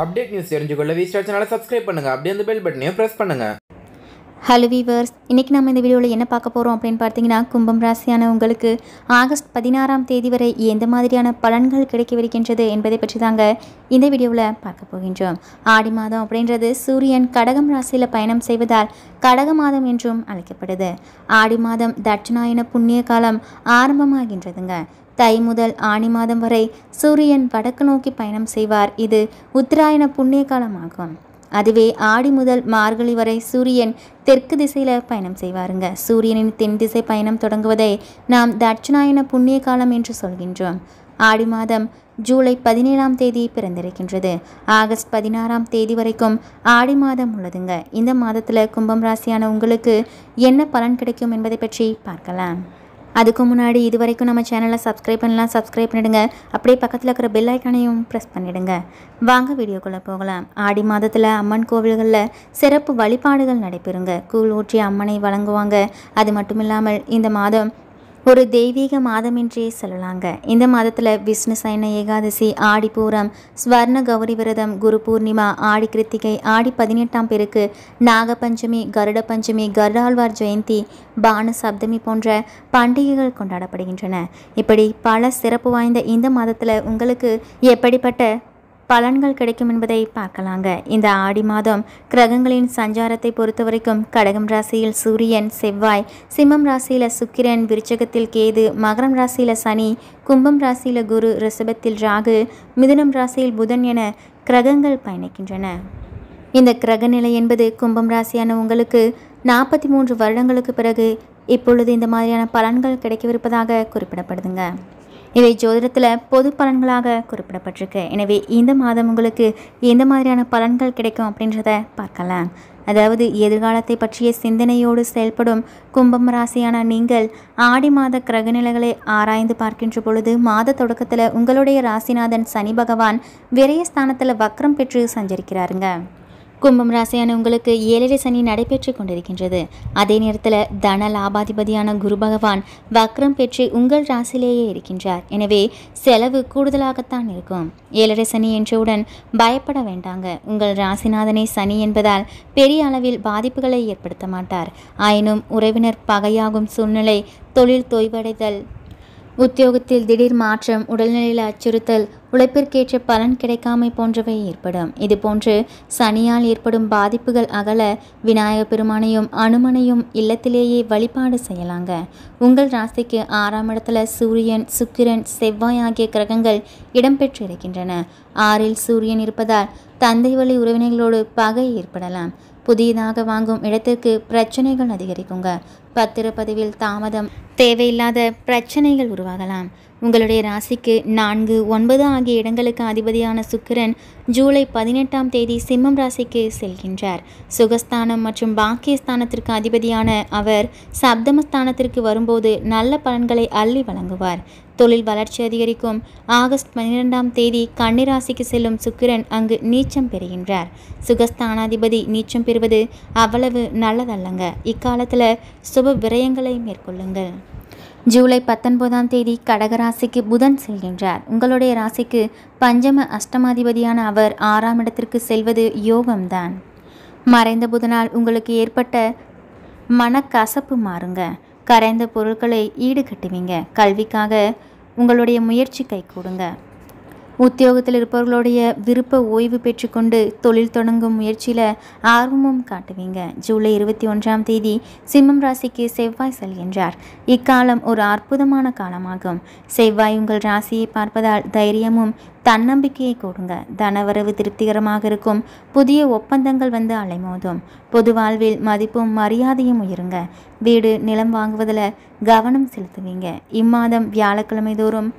update news தெரிஞ்சுக்கொள்ள V star சேனலை subscribe பண்ணுங்கள் அப்படியே அந்த பெல் பட்டனையும் ப்ரெஸ் பண்ணுங்கள் ஹலோ வீவர்ஸ் இன்றைக்கி நம்ம இந்த வீடியோவில் என்ன பார்க்க போகிறோம் அப்படின்னு பார்த்தீங்கன்னா கும்பம் ராசியான உங்களுக்கு ஆகஸ்ட் பதினாறாம் தேதி வரை எந்த மாதிரியான பலன்கள் கிடைக்கவிருக்கின்றது என்பதை பற்றி தாங்க இந்த வீடியோவில் பார்க்க போகின்றோம் ஆடி மாதம் அப்படின்றது சூரியன் கடகம் ராசியில் பயணம் செய்வதால் கடக மாதம் என்றும் அழைக்கப்படுது ஆடி மாதம் தட்சிணாயன புண்ணிய காலம் ஆரம்பமாகின்றதுங்க தை முதல் ஆணி மாதம் வரை சூரியன் வடக்கு நோக்கி பயணம் செய்வார் இது உத்தராயண புண்ணிய காலமாகும் அதுவே ஆடி முதல் மார்கழி வரை சூரியன் தெற்கு திசையில் பயணம் செய்வாருங்க சூரியனின் தென் திசை பயணம் தொடங்குவதை நாம் தட்சிணாயன புண்ணிய காலம் என்று சொல்கின்றோம் ஆடி மாதம் ஜூலை பதினேழாம் தேதி பிறந்திருக்கின்றது ஆகஸ்ட் பதினாறாம் தேதி வரைக்கும் ஆடி மாதம் உள்ளதுங்க இந்த மாதத்தில் கும்பம் ராசியான உங்களுக்கு என்ன பலன் கிடைக்கும் என்பதை பற்றி பார்க்கலாம் அதுக்கு முன்னாடி இது வரைக்கும் நம்ம சேனலை சப்ஸ்கிரைப் பண்ணலாம் சப்ஸ்கிரைப் பண்ணிடுங்க அப்படியே பக்கத்தில் இருக்கிற பெல் ஐக்கானையும் ப்ரெஸ் பண்ணிவிடுங்க வாங்க வீடியோக்குள்ளே போகலாம் ஆடி மாதத்தில் அம்மன் கோவில்களில் சிறப்பு வழிபாடுகள் நடைபெறுங்க கூழ் ஊற்றி அம்மனை வழங்குவாங்க அது மட்டும் இல்லாமல் இந்த மாதம் ஒரு தெய்வீக மாதம் என்றே சொல்லலாங்க இந்த மாதத்தில் விஷ்ணு சைன ஏகாதசி ஆடிப்பூரம் ஸ்வர்ண கௌரி விரதம் குரு பூர்ணிமா ஆடி கிருத்திகை ஆடி பதினெட்டாம் பேருக்கு நாகபஞ்சமி கருட பஞ்சமி கருடாழ்வார் ஜெயந்தி பானு சப்தமி போன்ற பண்டிகைகள் கொண்டாடப்படுகின்றன இப்படி பல சிறப்பு வாய்ந்த இந்த மாதத்தில் உங்களுக்கு எப்படிப்பட்ட பலன்கள் கிடைக்கும் என்பதை பார்க்கலாங்க இந்த ஆடி மாதம் கிரகங்களின் சஞ்சாரத்தை பொறுத்த வரைக்கும் கடகம் ராசியில் சூரியன் செவ்வாய் சிம்மம் ராசியில் சுக்கிரன் விருச்சகத்தில் கேது மகரம் ராசியில் சனி கும்பம் ராசியில் குரு ரிஷபத்தில் ராகு மிதுனம் ராசியில் புதன் என கிரகங்கள் பயணிக்கின்றன இந்த கிரக நிலை என்பது கும்பம் ராசியான உங்களுக்கு நாற்பத்தி மூன்று வருடங்களுக்கு பிறகு இப்பொழுது இந்த மாதிரியான பலன்கள் கிடைக்கவிருப்பதாக குறிப்பிடப்படுதுங்க இவை ஜோதிடத்தில் பொது பலன்களாக குறிப்பிடப்பட்டிருக்கு எனவே இந்த மாதம் உங்களுக்கு எந்த மாதிரியான பலன்கள் கிடைக்கும் அப்படின்றத பார்க்கலாம் அதாவது எதிர்காலத்தை பற்றிய சிந்தனையோடு செயல்படும் கும்பம் ராசியான நீங்கள் ஆடி மாத கிரக நிலைகளை ஆராய்ந்து பார்க்கின்ற பொழுது மாத தொடக்கத்தில் உங்களுடைய ராசிநாதன் சனி பகவான் ஸ்தானத்தில் வக்ரம் பெற்று சஞ்சரிக்கிறாருங்க கும்பம் ராசியான உங்களுக்கு ஏழரை சனி நடைபெற்று கொண்டிருக்கின்றது அதே நேரத்தில் தன லாபாதிபதியான குரு பகவான் வக்ரம் பெற்று உங்கள் ராசியிலேயே இருக்கின்றார் எனவே செலவு கூடுதலாகத்தான் இருக்கும் ஏழரை சனி என்றவுடன் பயப்பட வேண்டாங்க உங்கள் ராசிநாதனை சனி என்பதால் பெரிய அளவில் பாதிப்புகளை ஏற்படுத்த மாட்டார் ஆயினும் உறவினர் பகையாகும் சூழ்நிலை தொழில் தொய்வடைதல் உத்தியோகத்தில் திடீர் மாற்றம் உடல்நிலையில் அச்சுறுத்தல் உழைப்பிற்கேற்ற பலன் கிடைக்காமை போன்றவை ஏற்படும் இதுபோன்று சனியால் ஏற்படும் பாதிப்புகள் அகல விநாயகப் பெருமானையும் அனுமனையும் இல்லத்திலேயே வழிபாடு செய்யலாங்க உங்கள் ராசிக்கு ஆறாம் இடத்துல சூரியன் சுக்கிரன் செவ்வாய் ஆகிய கிரகங்கள் இடம்பெற்றிருக்கின்றன ஆறில் சூரியன் இருப்பதால் தந்தை வழி உறவினர்களோடு பகை ஏற்படலாம் புதியதாக வாங்கும் இடத்திற்கு பிரச்சனைகள் அதிகரிக்குங்க பத்திரப்பதிவில் தாமதம் தேவையில்லாத பிரச்சனைகள் உருவாகலாம் உங்களுடைய ராசிக்கு நான்கு ஒன்பது ஆகிய இடங்களுக்கு அதிபதியான சுக்கிரன் ஜூலை பதினெட்டாம் தேதி சிம்மம் ராசிக்கு செல்கின்றார் சுகஸ்தானம் மற்றும் பாக்கியஸ்தானத்திற்கு அதிபதியான அவர் சப்தமஸ்தானத்திற்கு வரும்போது நல்ல பலன்களை அள்ளி வழங்குவார் தொழில் வளர்ச்சி அதிகரிக்கும் ஆகஸ்ட் பன்னிரெண்டாம் தேதி கன்னிராசிக்கு செல்லும் சுக்கிரன் அங்கு நீச்சம் பெறுகின்றார் சுகஸ்தானாதிபதி நீச்சம் பெறுவது அவ்வளவு நல்லதல்லங்க இக்காலத்தில் சுப விரயங்களை மேற்கொள்ளுங்கள் ஜூலை பத்தொன்பதாம் தேதி கடகராசிக்கு புதன் செல்கின்றார் உங்களுடைய ராசிக்கு பஞ்சம அஷ்டமாதிபதியான அவர் ஆறாம் இடத்திற்கு செல்வது யோகம்தான் மறைந்த புதனால் உங்களுக்கு ஏற்பட்ட மனக்கசப்பு மாறுங்க கரைந்த பொருட்களை ஈடுகட்டுவீங்க கல்விக்காக உங்களுடைய முயற்சி கை கொடுங்க உத்தியோகத்தில் இருப்பவர்களுடைய விருப்ப ஓய்வு பெற்றுக்கொண்டு தொழில் தொடங்கும் முயற்சியில் ஆர்வமும் காட்டுவீங்க ஜூலை இருபத்தி ஒன்றாம் தேதி சிம்மம் ராசிக்கு செவ்வாய் செல்கின்றார் இக்காலம் ஒரு அற்புதமான காலமாகும் செவ்வாய் உங்கள் ராசியை பார்ப்பதால் தைரியமும் தன்னம்பிக்கையை கொடுங்க தனவரவு திருப்திகரமாக இருக்கும் புதிய ஒப்பந்தங்கள் வந்து அலைமோதும் பொது வாழ்வில் மதிப்பும் மரியாதையும் உயருங்க வீடு நிலம் வாங்குவதில் கவனம் செலுத்துவீங்க இம்மாதம் வியாழக்கிழமை தோறும்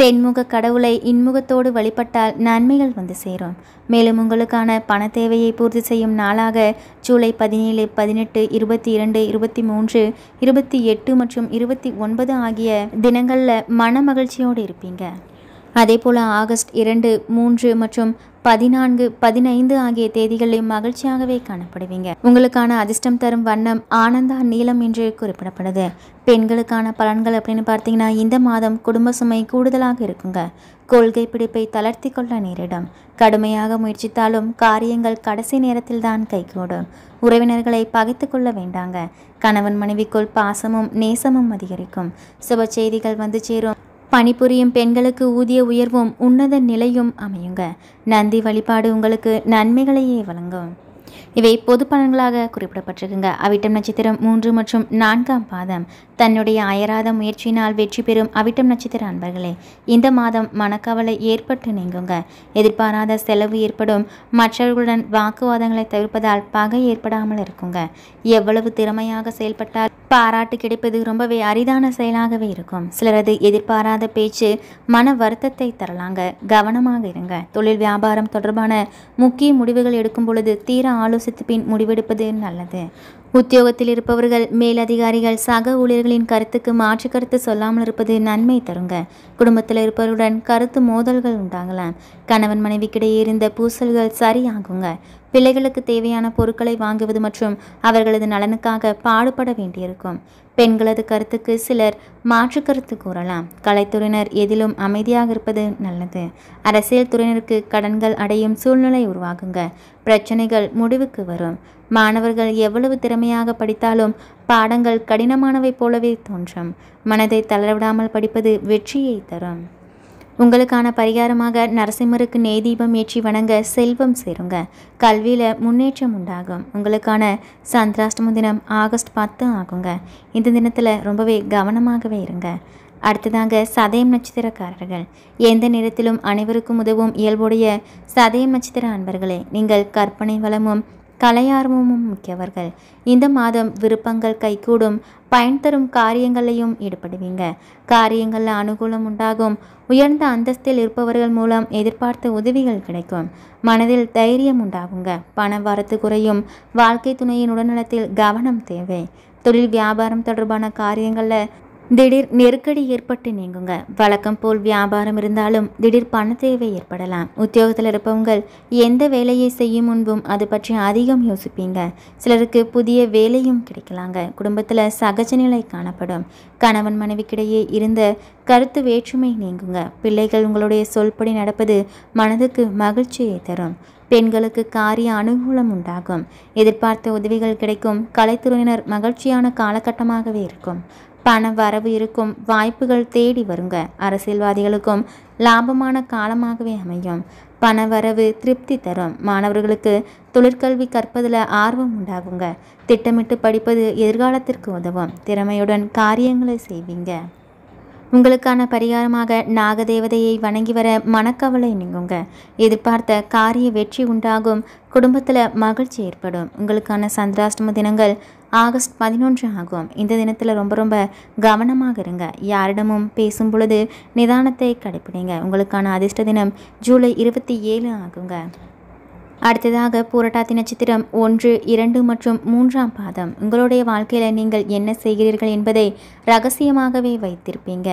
தென்முக கடவுளை இன்முகத்தோடு வழிபட்டால் நன்மைகள் வந்து சேரும் மேலும் உங்களுக்கான பண தேவையை பூர்த்தி செய்யும் நாளாக ஜூலை பதினேழு பதினெட்டு இருபத்தி இரண்டு இருபத்தி மூன்று இருபத்தி எட்டு மற்றும் இருபத்தி ஒன்பது ஆகிய தினங்களில் மன மகிழ்ச்சியோடு இருப்பீங்க அதே போல் ஆகஸ்ட் இரண்டு மூன்று மற்றும் பதினான்கு பதினைந்து ஆகிய தேதிகளில் மகிழ்ச்சியாகவே காணப்படுவீங்க உங்களுக்கான அதிர்ஷ்டம் தரும் வண்ணம் ஆனந்தா நீளம் என்று குறிப்பிடப்படுது பெண்களுக்கான பலன்கள் அப்படின்னு பார்த்தீங்கன்னா இந்த மாதம் குடும்ப சுமை கூடுதலாக இருக்குங்க கொள்கை பிடிப்பை தளர்த்தி கொள்ள நேரிடும் கடுமையாக முயற்சித்தாலும் காரியங்கள் கடைசி நேரத்தில் தான் கைகூடும் உறவினர்களை பகைத்து கொள்ள வேண்டாங்க கணவன் மனைவிக்குள் பாசமும் நேசமும் அதிகரிக்கும் சுப செய்திகள் வந்து சேரும் பணிபுரியும் பெண்களுக்கு ஊதிய உயர்வும் உன்னத நிலையும் அமையுங்க நந்தி வழிபாடு உங்களுக்கு நன்மைகளையே வழங்கும் இவை பொது பலன்களாக குறிப்பிடப்பட்டிருக்குங்க அவிட்டம் நட்சத்திரம் மூன்று மற்றும் நான்காம் பாதம் தன்னுடைய அயராத முயற்சியினால் வெற்றி பெறும் அவிட்டம் நட்சத்திர அன்பர்களே இந்த மாதம் மனக்கவலை ஏற்பட்டு நீங்குங்க எதிர்பாராத செலவு ஏற்படும் மற்றவர்களுடன் வாக்குவாதங்களை தவிர்ப்பதால் பகை ஏற்படாமல் இருக்குங்க எவ்வளவு திறமையாக செயல்பட்டால் பாராட்டு கிடைப்பது ரொம்பவே அரிதான செயலாகவே இருக்கும் சிலரது எதிர்பாராத பேச்சு மன வருத்தத்தை தரலாங்க கவனமாக இருங்க தொழில் வியாபாரம் தொடர்பான முக்கிய முடிவுகள் எடுக்கும் பொழுது தீர ஆலோசித்து பின் முடிவெடுப்பது நல்லது உத்தியோகத்தில் இருப்பவர்கள் மேலதிகாரிகள் சக ஊழியர்களின் கருத்துக்கு மாற்று கருத்து சொல்லாமல் இருப்பது நன்மை தருங்க குடும்பத்தில் இருப்பவருடன் கருத்து மோதல்கள் உண்டாகலாம் கணவன் மனைவிக்கிடையே இருந்த பூசல்கள் சரியாகுங்க பிள்ளைகளுக்கு தேவையான பொருட்களை வாங்குவது மற்றும் அவர்களது நலனுக்காக பாடுபட வேண்டியிருக்கும் பெண்களது கருத்துக்கு சிலர் மாற்று கருத்து கூறலாம் கலைத்துறையினர் எதிலும் அமைதியாக இருப்பது நல்லது அரசியல் துறையினருக்கு கடன்கள் அடையும் சூழ்நிலை உருவாகுங்க பிரச்சனைகள் முடிவுக்கு வரும் மாணவர்கள் எவ்வளவு திறமையாக படித்தாலும் பாடங்கள் கடினமானவை போலவே தோன்றும் மனதை தளரவிடாமல் படிப்பது வெற்றியை தரும் உங்களுக்கான பரிகாரமாக நரசிம்மருக்கு நே தீபம் ஏற்றி வணங்க செல்வம் சேருங்க கல்வியில் முன்னேற்றம் உண்டாகும் உங்களுக்கான சந்திராஷ்டம தினம் ஆகஸ்ட் பத்து ஆகுங்க இந்த தினத்தில் ரொம்பவே கவனமாகவே இருங்க அடுத்ததாங்க சதயம் நட்சத்திரக்காரர்கள் எந்த நேரத்திலும் அனைவருக்கும் உதவும் இயல்புடைய சதயம் நட்சத்திர அன்பர்களே நீங்கள் கற்பனை வளமும் கலையார்வமும் மிக்கவர்கள் இந்த மாதம் விருப்பங்கள் கைகூடும் பயன் தரும் காரியங்களையும் ஈடுபடுவீங்க காரியங்களில் அனுகூலம் உண்டாகும் உயர்ந்த அந்தஸ்தில் இருப்பவர்கள் மூலம் எதிர்பார்த்த உதவிகள் கிடைக்கும் மனதில் தைரியம் உண்டாகுங்க பண வரத்து குறையும் வாழ்க்கை துணையின் உடல்நலத்தில் கவனம் தேவை தொழில் வியாபாரம் தொடர்பான காரியங்களில் திடீர் நெருக்கடி ஏற்பட்டு நீங்குங்க வழக்கம் போல் வியாபாரம் இருந்தாலும் திடீர் பண தேவை ஏற்படலாம் உத்தியோகத்தில் இருப்பவங்கள் எந்த வேலையை செய்யும் முன்பும் அது பற்றி அதிகம் யோசிப்பீங்க சிலருக்கு புதிய வேலையும் கிடைக்கலாங்க குடும்பத்தில் சகஜ நிலை காணப்படும் கணவன் மனைவிக்கிடையே இருந்த கருத்து வேற்றுமை நீங்குங்க பிள்ளைகள் உங்களுடைய சொல்படி நடப்பது மனதுக்கு மகிழ்ச்சியை தரும் பெண்களுக்கு காரிய அனுகூலம் உண்டாகும் எதிர்பார்த்த உதவிகள் கிடைக்கும் கலைத்துறையினர் மகிழ்ச்சியான காலகட்டமாகவே இருக்கும் பண வரவு இருக்கும் வாய்ப்புகள் தேடி வருங்க அரசியல்வாதிகளுக்கும் லாபமான காலமாகவே அமையும் பண வரவு திருப்தி தரும் மாணவர்களுக்கு தொழிற்கல்வி கற்பதில் ஆர்வம் உண்டாகுங்க திட்டமிட்டு படிப்பது எதிர்காலத்திற்கு உதவும் திறமையுடன் காரியங்களை செய்வீங்க உங்களுக்கான பரிகாரமாக நாகதேவதையை வணங்கி வர மனக்கவலை நீங்குங்க எதிர்பார்த்த காரிய வெற்றி உண்டாகும் குடும்பத்தில் மகிழ்ச்சி ஏற்படும் உங்களுக்கான சந்திராஷ்டம தினங்கள் ஆகஸ்ட் பதினொன்று ஆகும் இந்த தினத்தில் ரொம்ப ரொம்ப கவனமாக இருங்க யாரிடமும் பேசும் பொழுது நிதானத்தை கடைபிடிங்க உங்களுக்கான அதிர்ஷ்ட தினம் ஜூலை இருபத்தி ஏழு ஆகுங்க அடுத்ததாக பூரட்டாத்தி நட்சத்திரம் ஒன்று இரண்டு மற்றும் மூன்றாம் பாதம் உங்களுடைய வாழ்க்கையில் நீங்கள் என்ன செய்கிறீர்கள் என்பதை ரகசியமாகவே வைத்திருப்பீங்க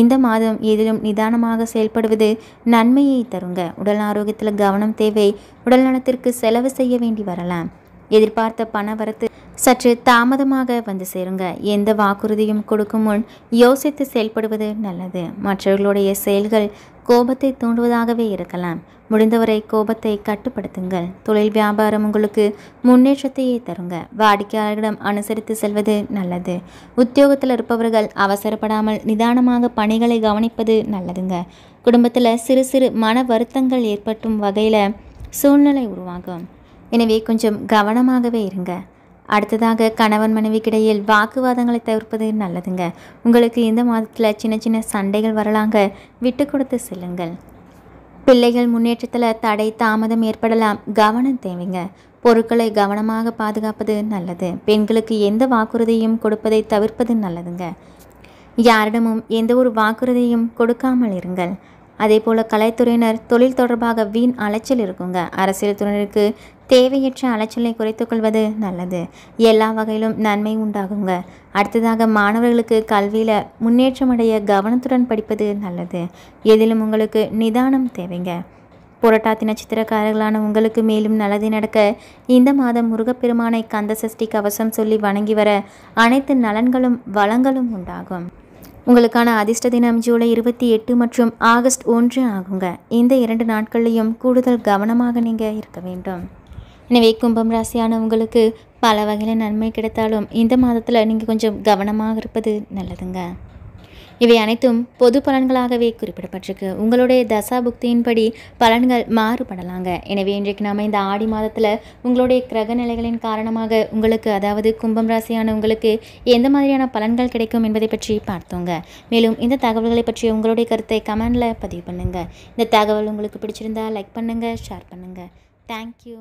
இந்த மாதம் எதிலும் நிதானமாக செயல்படுவது நன்மையை தருங்க உடல் ஆரோக்கியத்தில் கவனம் தேவை உடல் நலத்திற்கு செலவு செய்ய வேண்டி வரலாம் எதிர்பார்த்த பண வரத்து சற்று தாமதமாக வந்து சேருங்க எந்த வாக்குறுதியும் கொடுக்கும் முன் யோசித்து செயல்படுவது நல்லது மற்றவர்களுடைய செயல்கள் கோபத்தை தூண்டுவதாகவே இருக்கலாம் முடிந்தவரை கோபத்தை கட்டுப்படுத்துங்கள் தொழில் வியாபாரம் உங்களுக்கு முன்னேற்றத்தையே தருங்க வாடிக்கையாளர்களிடம் அனுசரித்து செல்வது நல்லது உத்தியோகத்தில் இருப்பவர்கள் அவசரப்படாமல் நிதானமாக பணிகளை கவனிப்பது நல்லதுங்க குடும்பத்தில் சிறு சிறு மன வருத்தங்கள் ஏற்பட்டும் வகையில் சூழ்நிலை உருவாகும் எனவே கொஞ்சம் கவனமாகவே இருங்க அடுத்ததாக கணவன் மனைவிக்கிடையில் வாக்குவாதங்களை தவிர்ப்பது நல்லதுங்க உங்களுக்கு இந்த மாதத்தில் சின்ன சின்ன சண்டைகள் வரலாங்க விட்டு கொடுத்து செல்லுங்கள் பிள்ளைகள் முன்னேற்றத்தில் தடை தாமதம் ஏற்படலாம் கவனம் தேவைங்க பொருட்களை கவனமாக பாதுகாப்பது நல்லது பெண்களுக்கு எந்த வாக்குறுதியும் கொடுப்பதை தவிர்ப்பது நல்லதுங்க யாரிடமும் எந்த ஒரு வாக்குறுதியும் கொடுக்காமல் இருங்கள் அதே போல் கலைத்துறையினர் தொழில் தொடர்பாக வீண் அலைச்சல் இருக்குங்க அரசியல் துறையினருக்கு தேவையற்ற அலைச்சலை குறைத்து கொள்வது நல்லது எல்லா வகையிலும் நன்மை உண்டாகுங்க அடுத்ததாக மாணவர்களுக்கு கல்வியில் முன்னேற்றமடைய கவனத்துடன் படிப்பது நல்லது எதிலும் உங்களுக்கு நிதானம் தேவைங்க புரட்டாத்தி நட்சத்திரக்காரர்களான உங்களுக்கு மேலும் நல்லது நடக்க இந்த மாதம் முருகப்பெருமானை கந்த சஷ்டி கவசம் சொல்லி வணங்கி வர அனைத்து நலன்களும் வளங்களும் உண்டாகும் உங்களுக்கான அதிர்ஷ்ட தினம் ஜூலை இருபத்தி எட்டு மற்றும் ஆகஸ்ட் ஒன்று ஆகுங்க இந்த இரண்டு நாட்கள்லையும் கூடுதல் கவனமாக நீங்கள் இருக்க வேண்டும் எனவே கும்பம் ராசியானவங்களுக்கு பல வகையில் நன்மை கிடைத்தாலும் இந்த மாதத்தில் நீங்கள் கொஞ்சம் கவனமாக இருப்பது நல்லதுங்க இவை அனைத்தும் பொது பலன்களாகவே குறிப்பிடப்பட்டிருக்கு உங்களுடைய தசா புக்தியின்படி பலன்கள் மாறுபடலாங்க எனவே இன்றைக்கு நாம் இந்த ஆடி மாதத்தில் உங்களுடைய கிரக நிலைகளின் காரணமாக உங்களுக்கு அதாவது கும்பம் ராசியானவங்களுக்கு எந்த மாதிரியான பலன்கள் கிடைக்கும் என்பதை பற்றி பார்த்தோங்க மேலும் இந்த தகவல்களை பற்றி உங்களுடைய கருத்தை கமெண்டில் பதிவு பண்ணுங்கள் இந்த தகவல் உங்களுக்கு பிடிச்சிருந்தா லைக் பண்ணுங்கள் ஷேர் பண்ணுங்கள் தேங்க்யூ